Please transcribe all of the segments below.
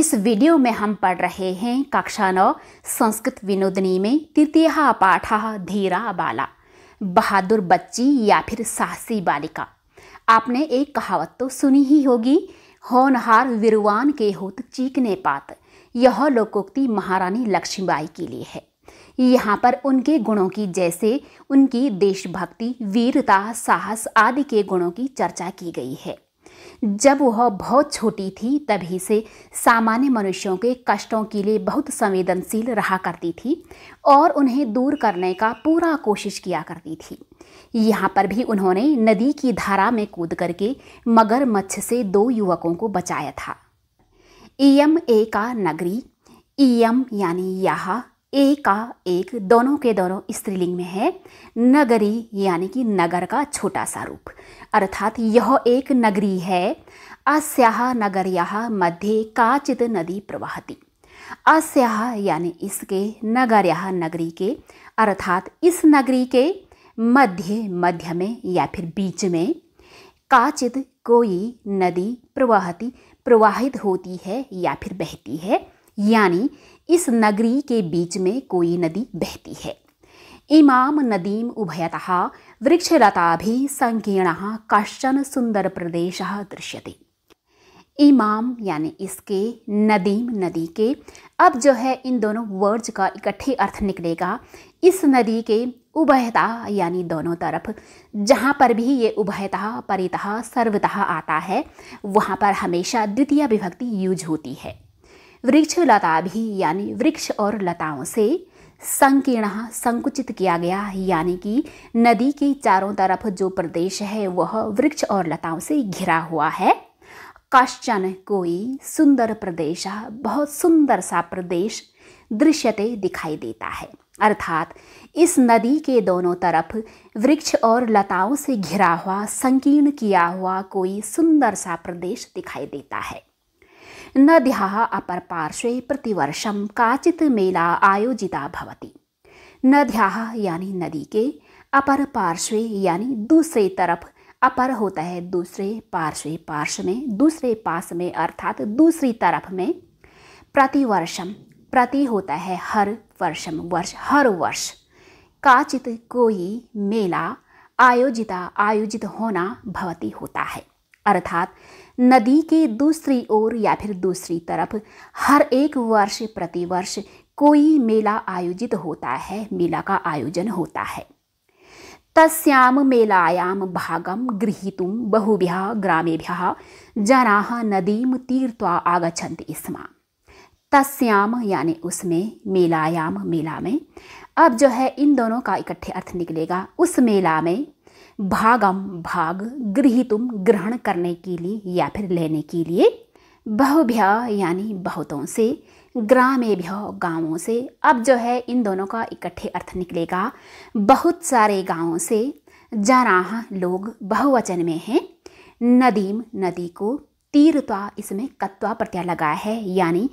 इस वीडियो में हम पढ़ रहे हैं कक्षा नौ संस्कृत विनोदनी में तृतीय पाठ धीरा बाला बहादुर बच्ची या फिर साहसी बालिका आपने एक कहावत तो सुनी ही होगी होनहार विरुवान के होत चीकने पात यह लोकोक्ति महारानी लक्ष्मीबाई के लिए है यहाँ पर उनके गुणों की जैसे उनकी देशभक्ति वीरता साहस आदि के गुणों की चर्चा की गई है जब वह बहुत छोटी थी तभी से सामान्य मनुष्यों के कष्टों के लिए बहुत संवेदनशील रहा करती थी और उन्हें दूर करने का पूरा कोशिश किया करती थी यहाँ पर भी उन्होंने नदी की धारा में कूद करके मगरमच्छ से दो युवकों को बचाया था ई एम ए का नगरी ई एम यानी यहा एक का एक दोनों के दोनों स्त्रीलिंग में है नगरी यानी कि नगर का छोटा सा रूप अर्थात यह एक नगरी है नगर यहाँ मध्य काचित नदी प्रवाहती अस्याह यानी इसके नगर यहाँ नगरी के अर्थात इस नगरी के मध्य मध्य में या फिर बीच में काचित कोई नदी प्रवाहती प्रवाहित होती है या फिर बहती है यानी इस नगरी के बीच में कोई नदी बहती है इमाम नदीम उभयतः भी संकीर्ण कश्चन दृश्य दृश्यते इमाम यानी इसके नदीम नदी के अब जो है इन दोनों वर्ड्स का इकट्ठे अर्थ निकलेगा इस नदी के उभयता यानी दोनों तरफ जहाँ पर भी ये उभयतः परितः सर्वतः आता है वहाँ पर हमेशा द्वितीय विभक्ति यूज होती है वृक्ष लता भी यानी वृक्ष और लताओं से संकीर्ण संकुचित किया गया यानी कि नदी के चारों तरफ जो प्रदेश है वह वृक्ष और लताओं से घिरा हुआ है कश्चन कोई सुंदर प्रदेश बहुत सुंदर सा प्रदेश दृश्यते दिखाई देता है अर्थात इस नदी के दोनों तरफ वृक्ष और लताओं से घिरा हुआ संकीर्ण किया हुआ कोई सुंदर सा प्रदेश दिखाई देता है नद्या अपर पार्शे प्रतिवर्ष काचि मेला आयोजिता भवति यानी नदी के अपर पार्श्वे यानी दूसरे तरफ अपर होता है दूसरे पार्श्वे पार्श्व में दूसरे पास में अर्थात दूसरी तरफ में प्रतिवर्षम प्रति होता है हर वर्षम वर्ष हर वर्ष काचित कोई मेला आयोजिता आयोजित होना भवती होता है अर्थात नदी के दूसरी ओर या फिर दूसरी तरफ हर एक वर्ष प्रतिवर्ष कोई मेला आयोजित होता है मेला का आयोजन होता है तस्याम मेलायाम भागम गृहीत बहुभ्य ग्रामेभ्य जना नदीम तीर्थ आगछति स्म तस्याम यानी उसमें मेलायाम मेला में अब जो है इन दोनों का इकट्ठे अर्थ निकलेगा उस मेला में भागम भाग गृहितुम ग्रहण करने के लिए या फिर लेने के लिए बहुभ्य यानी बहुतों से ग्रामेभ्य गांवों से अब जो है इन दोनों का इकट्ठे अर्थ निकलेगा बहुत सारे गांवों से जनाह लोग बहुवचन में हैं नदीम नदी को तीरता इसमें कत्वा प्रत्यय लगा है यानी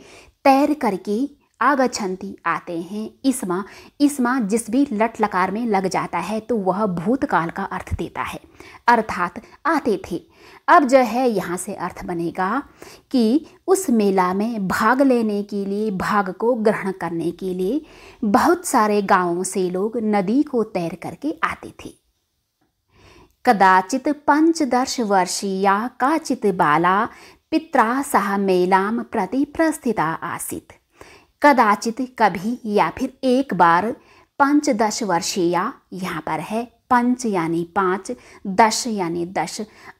तैर करके आगछंती आते हैं इसमा इसमा जिस भी लट लकार में लग जाता है तो वह भूतकाल का अर्थ देता है अर्थात आते थे अब जो है यहाँ से अर्थ बनेगा कि उस मेला में भाग लेने के लिए भाग को ग्रहण करने के लिए बहुत सारे गांवों से लोग नदी को तैर करके आते थे कदाचित पंचदश वर्षीया काचित बाला पित्रा सह मेलाम प्रति प्रस्थिता आसित कदाचित कभी या फिर एक बार पंच दश वर्षीय यहाँ पर है पंच यानी पाँच दश यानी दश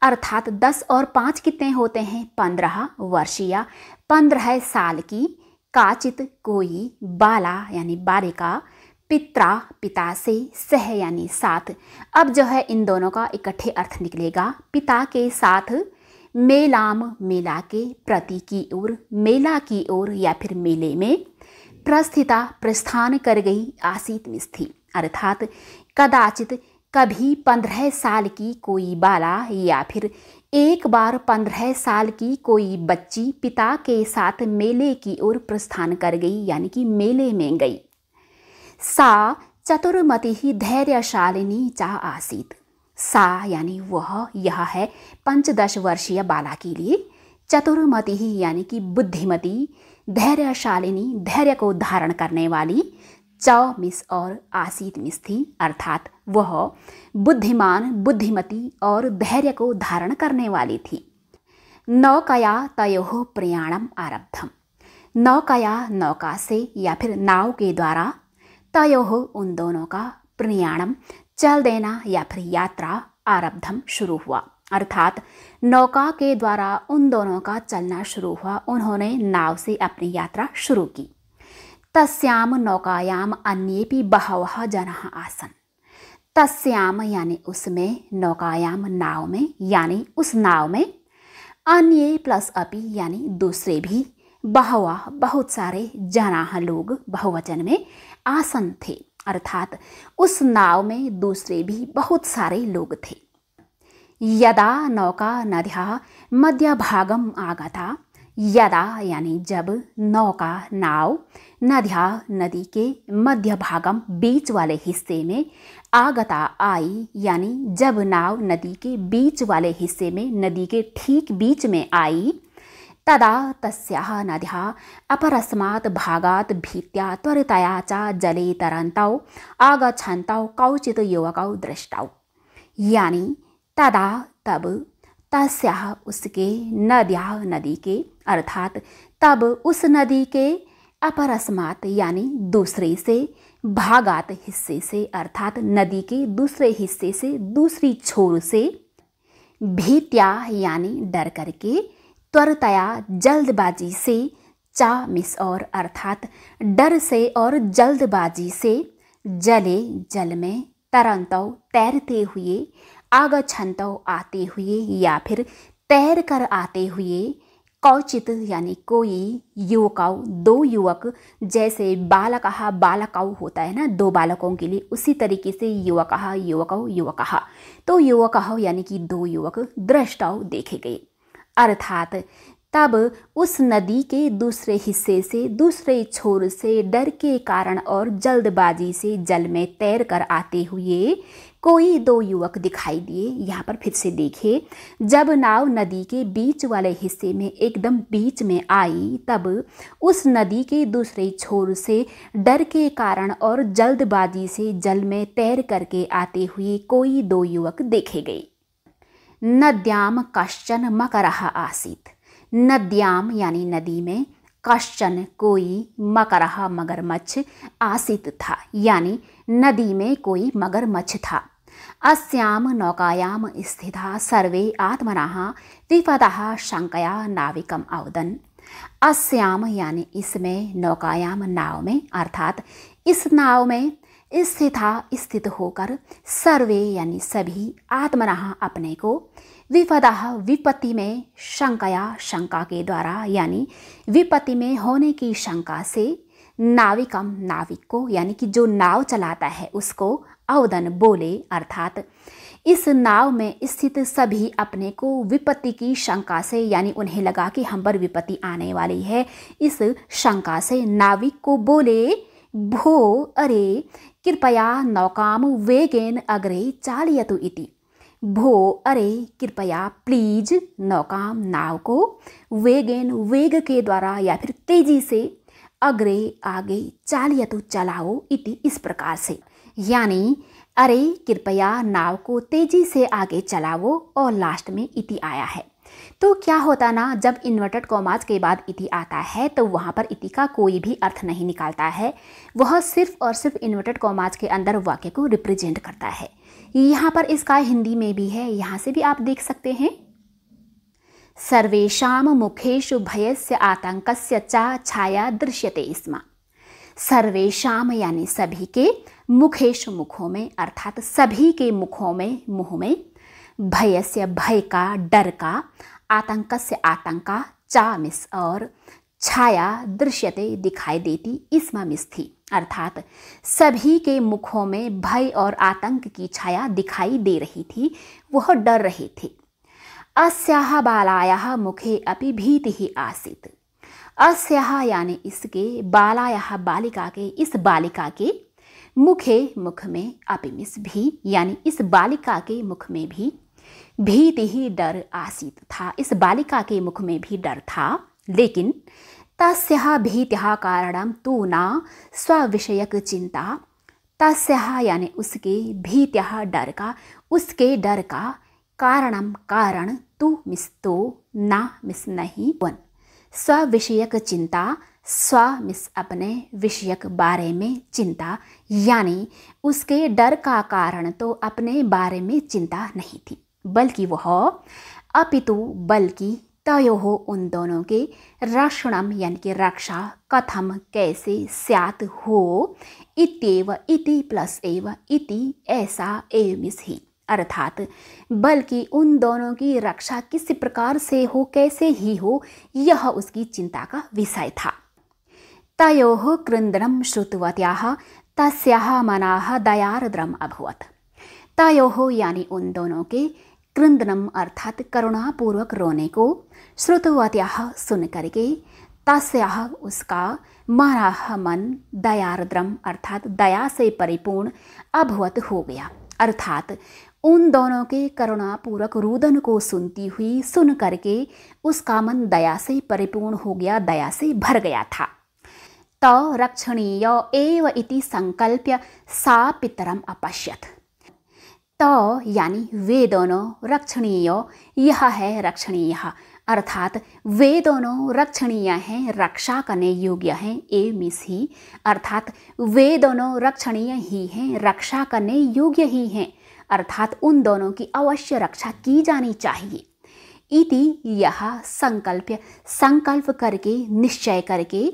अर्थात दस और पाँच कितने होते हैं पंद्रह वर्षीय पंद्रह साल की काचित कोई बाला यानी बालिका पित्रा पिता से सह यानी साथ अब जो है इन दोनों का इकट्ठे अर्थ निकलेगा पिता के साथ मेलाम मेला के प्रति की ओर मेला की ओर या फिर मेले में प्रस्थिता प्रस्थान कर गई आसित मिस थी अर्थात कदाचित कभी पंद्रह साल की कोई बाला या फिर एक बार पंद्रह साल की कोई बच्ची पिता के साथ मेले की ओर प्रस्थान कर गई यानी कि मेले में गई सा चतुर्मति ही धैर्यशालिनी चाह आसीत सा यानी वह यह है पंचदश वर्षीय बाला के लिए चतुर्मति ही यानी कि बुद्धिमती धैर्यशालिनी धैर्य को धारण करने वाली च मिस और आसीत मिस थी अर्थात वह बुद्धिमान बुद्धिमती और धैर्य को धारण करने वाली थी नौकया तयो प्रयाणम आरब्धम नौकया नौका से या फिर नाव के द्वारा तयो उन दोनों का प्रयाणम चल देना या फिर यात्रा आरब्धम शुरू हुआ अर्थात नौका के द्वारा उन दोनों का चलना शुरू हुआ उन्होंने नाव से अपनी यात्रा शुरू की तस्याम नौकायाम भी बहव जना आसन तस्याम यानी उसमें नौकायाम नाव में यानी उस नाव में अन्य प्लस अपि यानी दूसरे भी बहवा बहुत सारे जनाह लोग बहुवचन में आसन थे अर्थात उस नाव में दूसरे भी बहुत सारे लोग थे यदा नौका नद्या मध्य भागम आगता यदा यानी जब नौका नाव नद्या नदी के मध्य भागम बीच वाले हिस्से में आगता आई यानी जब नाव नदी के बीच वाले हिस्से में नदी के ठीक बीच में आई तदा तस्याः नद्याः अपरस्मात् भागात् भीत्या त्वरितया च जले तरन्तौ आगच्छन्तौ कौचित् युवकौ दृष्टौ यानी तदा तब तस्याः उसके नद्या नदी के अर्थात तब उस नदी के अपरस्मात यानी दूसरे से भागात हिस्से से अर्थात नदी के दूसरे हिस्से से दूसरी छोर से भीत्या यानी डर करके त्वरतया जल्दबाजी से चा मिस और अर्थात डर से और जल्दबाजी से जले जल में तरंतव तैरते हुए आगछंतव आते हुए या फिर तैर कर आते हुए कौचित यानी कोई युवकाओ दो युवक जैसे बालकहा बालकाओ होता है ना दो बालकों के लिए उसी तरीके से युवक युवकाओ युवक तो युवक यानी कि दो युवक दृष्टाओ देखे गए अर्थात तब उस नदी के दूसरे हिस्से से दूसरे छोर से डर के कारण और जल्दबाजी से जल में तैर कर आते हुए कोई दो युवक दिखाई दिए यहाँ पर फिर से देखे जब नाव नदी के बीच वाले हिस्से में एकदम बीच में आई तब उस नदी के दूसरे छोर से डर के कारण और जल्दबाजी से जल में तैर करके आते हुए कोई दो युवक देखे गए नद्याम कश्चन मकर आसीत नद्याम यानी नदी में कश्चन कोई मकर मगरमच्छ आसीत था यानी नदी में कोई मगरमच्छ था अस्याम नौकायाम स्थिता सर्वे आत्मना त्रिपदः शंकया नाविकम अवदन अस्याम यानी इसमें नौकायाम नाव में अर्थात इस नाव में स्थिता स्थित होकर सर्वे यानी सभी आत्मना अपने को विपदा विपत्ति में शंकया शंका के द्वारा यानी विपत्ति में होने की शंका से नाविकम नाविक को यानी कि जो नाव चलाता है उसको अवदन बोले अर्थात इस नाव में स्थित सभी अपने को विपत्ति की शंका से यानी उन्हें लगा कि हम पर विपत्ति आने वाली है इस शंका से नाविक को बोले भो अरे कृपया नौकाम वेगेन अग्रे चालयतु इति भो अरे कृपया प्लीज नौकाम नाव को वेगेन वेग के द्वारा या फिर तेजी से अग्रे आगे चालयतु चलाओ इति इस प्रकार से यानी अरे कृपया नाव को तेजी से आगे चलाओ और लास्ट में इति आया है तो क्या होता ना जब इन्वर्टेड कॉमास के बाद इति आता है तो वहाँ पर इति का कोई भी अर्थ नहीं निकालता है वह सिर्फ और सिर्फ इन्वर्टेड कॉमास के अंदर वाक्य को रिप्रेजेंट करता है यहाँ पर इसका हिंदी में भी है यहाँ से भी आप देख सकते हैं सर्वेशा मुखेशु भय से आतंक से चा छाया दृश्यते इसमा सर्वेशा यानी सभी के मुखेशु मुखों में अर्थात सभी के मुखों में मुँह में भय से भय का डर का आतंक से आतंका मिस और छाया दृश्यते दिखाई देती मिस थी अर्थात सभी के मुखों में भय और आतंक की छाया दिखाई दे रही थी वह डर रहे थे अस्याह बालाया मुखे अपि भीति ही आसित अस्याह यानी इसके बालाया बालिका के इस बालिका के मुखे मुख में अपिमिस भी यानी इस बालिका के मुख में भी भीति ही डर आसीत था इस बालिका के मुख में भी डर था लेकिन तस्या भीत कारणम तू ना स्विषयक चिंता तस्या यानी उसके भीत्या डर का उसके डर का कारणम कारण तू मिस तो ना मिस नहीं वन स्विषयक चिंता स्व मिस अपने विषयक बारे में चिंता यानी उसके डर का कारण तो अपने बारे में चिंता नहीं थी बल्कि वह अपितु बल्कि हो उन दोनों के रक्षणम यानी कि रक्षा कथम कैसे स्यात हो इत्येव इति प्लस एव इति ऐसा एवमिस ही अर्थात बल्कि उन दोनों की रक्षा किस प्रकार से हो कैसे ही हो यह उसकी चिंता का विषय था तय क्रंदनम श्रुतवत्या तस्याः मना दयाद्रम अभवत तयोः यानी उन दोनों के क्रंदनम अर्थात करुणापूर्वक रोने को श्रुतवत्या सुन करके तस्या उसका माराह मन दयार्द्रम अर्थात दया से परिपूर्ण अभवत हो गया अर्थात उन दोनों के करुणापूर्वक रुदन को सुनती हुई सुन करके उसका मन दया से परिपूर्ण हो गया दया से भर गया था तो रक्षणीय एव इति संकल्प्य सा पितरम अपश्यत तो यानी वे दोनों रक्षणीय यह है रक्षणीय अर्थात वे दोनों रक्षणीय हैं रक्षा करने योग्य हैं ए मिस ही अर्थात वे दोनों रक्षणीय ही हैं रक्षा करने योग्य ही हैं अर्थात उन दोनों की अवश्य रक्षा की जानी चाहिए इति यह संकल्प संकल्प करके निश्चय करके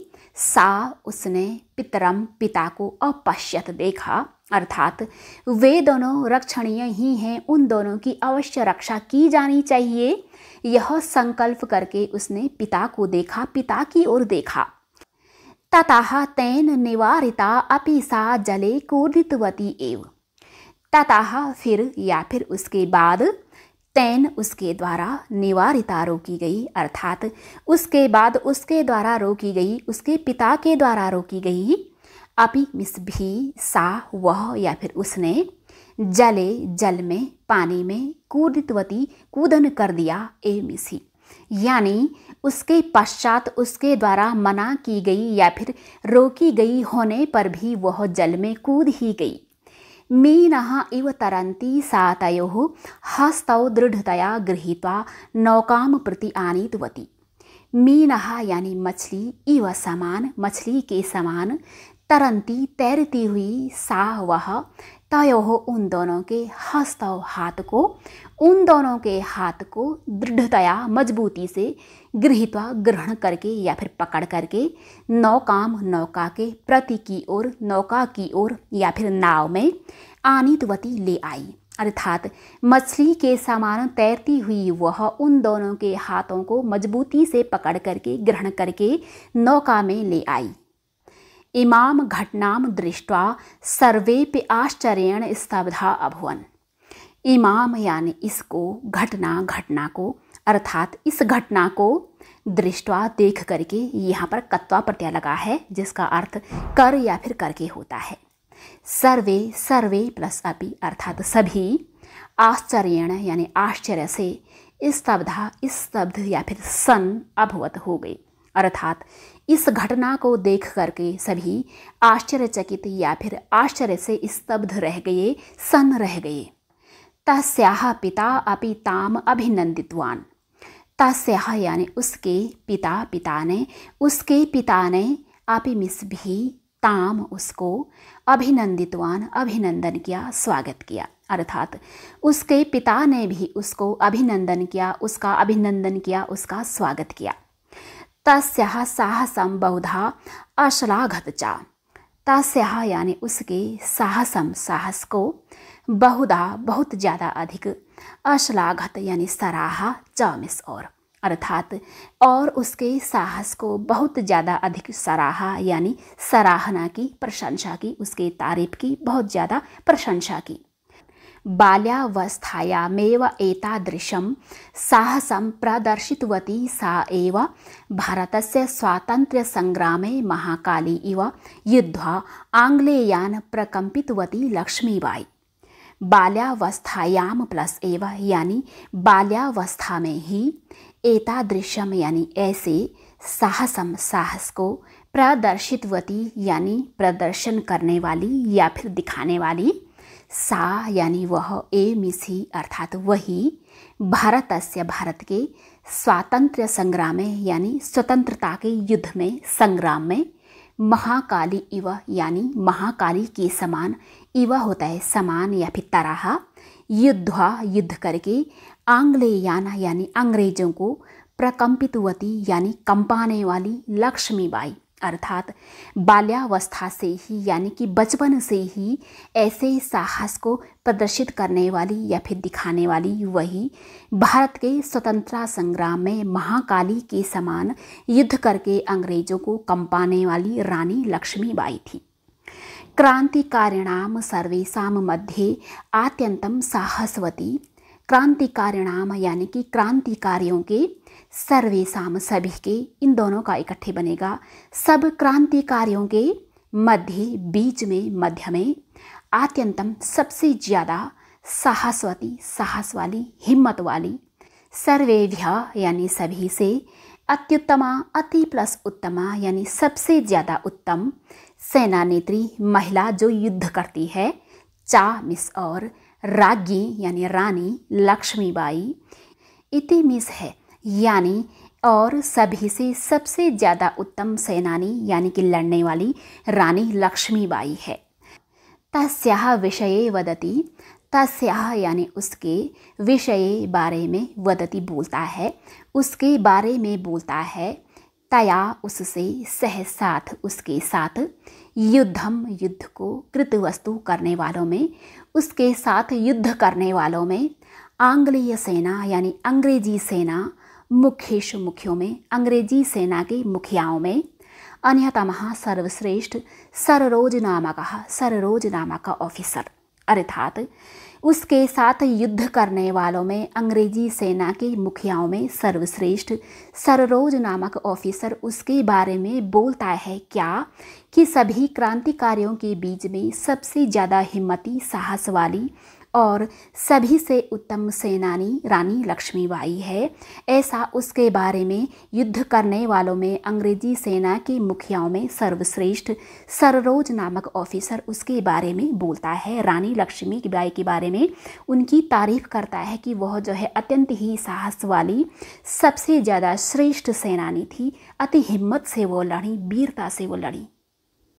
सा उसने पितरम पिता को अपश्यत देखा अर्थात वे दोनों रक्षणीय ही हैं उन दोनों की अवश्य रक्षा की जानी चाहिए यह संकल्प करके उसने पिता को देखा पिता की ओर देखा ततः तेन निवारिता अपि सा जले कूर्दितवती एव ततः फिर या फिर उसके बाद तैन उसके द्वारा निवारिता रोकी गई अर्थात उसके बाद उसके द्वारा रोकी गई उसके पिता के द्वारा रोकी गई अपि मिस भी सा वह या फिर उसने जले जल में पानी में कूदितवती कूदन कर दिया ए ही यानी उसके पश्चात उसके द्वारा मना की गई या फिर रोकी गई होने पर भी वह जल में कूद ही गई मीनः इव तरती सा तयो हस्तौ दृढतया गृहीत नौकाम प्रति आनीतवती मीनः यानी मछली इव समान मछली के समान तरंती तैरती हुई सा वह तयो उन दोनों के हस्त हाथ को उन दोनों के हाथ को दृढ़तया मजबूती से गृहित्वा ग्रहण करके या फिर पकड़ करके नौकाम नौका के प्रति की ओर नौका की ओर या फिर नाव में आनितवती ले आई अर्थात मछली के समान तैरती हुई वह उन दोनों के हाथों को मजबूती से पकड़ करके ग्रहण करके नौका में ले आई इमां घटनां सर्वे पे आश्चर्य स्तब्धा अभवन इमाम यानी इसको घटना घटना को अर्थात इस घटना को दृष्टवा देख करके यहाँ पर कत्वा प्रत्यय लगा है जिसका अर्थ कर या फिर करके होता है सर्वे सर्वे प्लस अपि अर्थात सभी आश्चर्यण यानी आश्चर्य से स्तब्धा स्तब्ध या फिर सन अभवत हो गई अर्थात इस घटना को देख करके सभी आश्चर्यचकित या फिर आश्चर्य से स्तब्ध रह गए सन रह गए तस्याह पिता अपि ताम अभिनंदितवान तस्याह यानी उसके पिता पिता ने उसके पिता ने अपि मिस भी ताम उसको अभिनंदितवान अभिनंदन किया स्वागत किया अर्थात उसके पिता ने भी उसको अभिनंदन किया उसका अभिनंदन किया उसका स्वागत किया तस्याः साहसम बहुधा अश्लाघत चा तस्याः यानी उसके साहसम साहस को बहुधा बहुत ज़्यादा अधिक अश्लाघत यानी सराहा च मिस और अर्थात और उसके साहस को बहुत ज़्यादा अधिक सराहा यानी सराहना की प्रशंसा की उसके तारीफ की बहुत ज़्यादा प्रशंसा की बाल्यावस्थायामेव एतादृशं साहसं प्रदर्शितवती सा एव भारतस्य स्वातन्त्र्यसङ्ग्रामे महाकाली इव युद्ध्वा आङ्ग्लेयान् प्रकम्पितवती लक्ष्मीबाई बाल्यावस्थायां प्लस एव यानी बाल्यावस्था में ही एतादृशम यानी ऐसे साहसम साहस को प्रदर्शितवती यानी प्रदर्शन करने वाली या फिर दिखाने वाली सा यानी वह ए मिसी अर्थात वही भारत से भारत के स्वातंत्र्य संग्राम में यानी स्वतंत्रता के युद्ध में संग्राम में महाकाली इव यानी महाकाली के समान इव होता है समान या फिर तरह युद्धवा युद्ध करके आंग्लेयाना यानी अंग्रेजों को प्रकम्पितवती यानी कंपाने वाली लक्ष्मीबाई अर्थात बाल्यावस्था से ही यानी कि बचपन से ही ऐसे साहस को प्रदर्शित करने वाली या फिर दिखाने वाली वही भारत के स्वतंत्रता संग्राम में महाकाली के समान युद्ध करके अंग्रेजों को कंपाने वाली रानी लक्ष्मीबाई थी क्रांतिकारिणाम सर्वेशा मध्ये आत्यंतम साहसवती क्रांतिकारिणाम यानी कि क्रांतिकारियों के सर्वे साम सभी के इन दोनों का इकट्ठे बनेगा सब क्रांतिकारियों के मध्य बीच में मध्य में आत्यंतम सबसे ज़्यादा साहसवती साहस वाली हिम्मत वाली सर्वे यानी सभी से अत्युत्तमा अति प्लस उत्तमा यानी सबसे ज़्यादा उत्तम सेना नेत्री महिला जो युद्ध करती है चा मिस और राज्ञी यानी रानी लक्ष्मीबाई इति मिस है यानी और सभी से सबसे ज़्यादा उत्तम सेनानी यानी कि लड़ने वाली रानी लक्ष्मीबाई है तस्या विषय वदती तस्या यानी उसके विषय बारे में वदती बोलता है उसके बारे में बोलता है तया उससे सह साथ उसके साथ युद्धम युद्ध को कृत वस्तु करने वालों में उसके साथ युद्ध करने वालों में आंग्लीय सेना यानी अंग्रेजी सेना मुख्यश मुखियों में अंग्रेजी सेना के मुखियाओं में अन्यतम सर्वश्रेष्ठ सररोज नामक सररोज का ऑफिसर अर्थात उसके साथ युद्ध करने वालों में अंग्रेजी सेना के मुखियाओं में सर्वश्रेष्ठ सररोज नामक ऑफिसर उसके बारे में बोलता है क्या कि सभी क्रांतिकारियों के बीच में सबसे ज़्यादा हिम्मती साहस वाली और सभी से उत्तम सेनानी रानी लक्ष्मीबाई है ऐसा उसके बारे में युद्ध करने वालों में अंग्रेजी सेना के मुखियाओं में सर्वश्रेष्ठ सररोज नामक ऑफिसर उसके बारे में बोलता है रानी लक्ष्मी बाई के बारे में उनकी तारीफ करता है कि वह जो है अत्यंत ही साहस वाली सबसे ज़्यादा श्रेष्ठ सेनानी थी अति हिम्मत से वो लड़ी वीरता से वो लड़ी